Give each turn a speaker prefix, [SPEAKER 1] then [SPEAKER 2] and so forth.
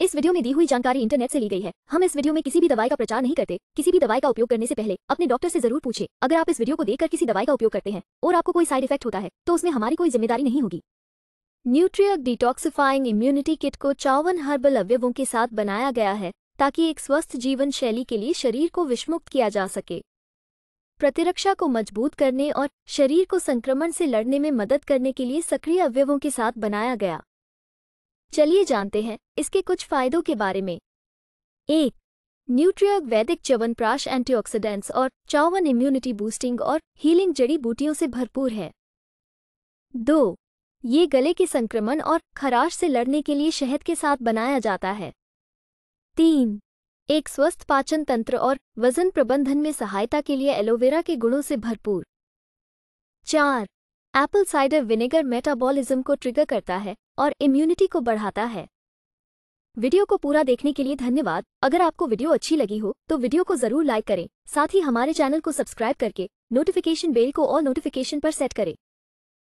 [SPEAKER 1] इस वीडियो में दी हुई जानकारी इंटरनेट से ली गई है हम इस वीडियो में किसी भी दवाई का प्रचार नहीं करते किसी भी दवाई का उपयोग करने से पहले अपने डॉक्टर से जरूर पूछे अगर आप इस वीडियो को देखकर किसी दवाई का उपयोग करते हैं और आपको कोई साइड इफेक्ट होता है तो उसमें हमारी कोई जिम्मेदारी नहीं होगी न्यूट्रिय डिटॉक्सिफाइंग इम्यूनिटी किट को चावन हर्बल अवयवों के साथ बनाया गया है ताकि एक स्वस्थ जीवन शैली के लिए शरीर को विषमुक्त किया जा सके प्रतिरक्षा को मजबूत करने और शरीर को संक्रमण से लड़ने में मदद करने के लिए सक्रिय अवयवों के साथ बनाया गया चलिए जानते हैं इसके कुछ फायदों के बारे में एक न्यूट्रियग वैदिक च्यवनप्राश एंटीऑक्सीडेंट्स और चावन इम्यूनिटी बूस्टिंग और हीलिंग जड़ी बूटियों से भरपूर है दो ये गले के संक्रमण और खराश से लड़ने के लिए शहद के साथ बनाया जाता है तीन एक स्वस्थ पाचन तंत्र और वजन प्रबंधन में सहायता के लिए एलोवेरा के गुणों से भरपूर चार एप्पल साइडर विनेगर मेटाबॉलिज्म को ट्रिगर करता है और इम्यूनिटी को बढ़ाता है वीडियो को पूरा देखने के लिए धन्यवाद अगर आपको वीडियो अच्छी लगी हो तो वीडियो को जरूर लाइक करें साथ ही हमारे चैनल को सब्सक्राइब करके नोटिफिकेशन बेल को ऑल नोटिफिकेशन पर सेट करें